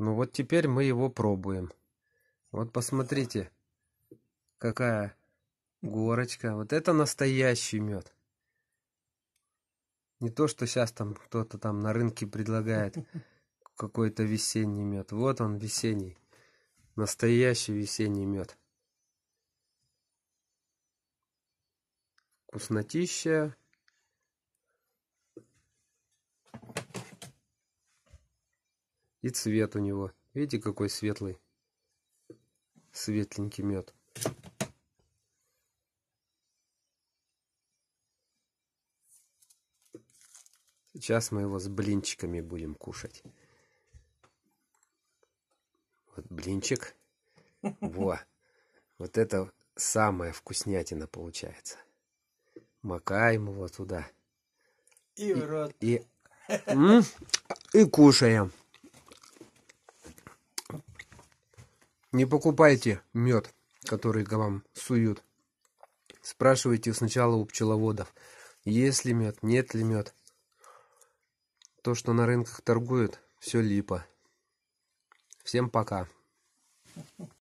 Ну вот теперь мы его пробуем. Вот посмотрите, какая горочка. Вот это настоящий мед. Не то, что сейчас там кто-то там на рынке предлагает какой-то весенний мед. Вот он весенний. Настоящий весенний мед. Вкуснотища. И цвет у него. Видите, какой светлый. Светленький мед. Сейчас мы его с блинчиками будем кушать. Вот блинчик. Во. Вот это самая вкуснятина получается. Макаем его туда. И, в рот. И, и, и кушаем. Не покупайте мед, который к вам суют. Спрашивайте сначала у пчеловодов, есть ли мед, нет ли мед. То, что на рынках торгуют, все липо. Всем пока.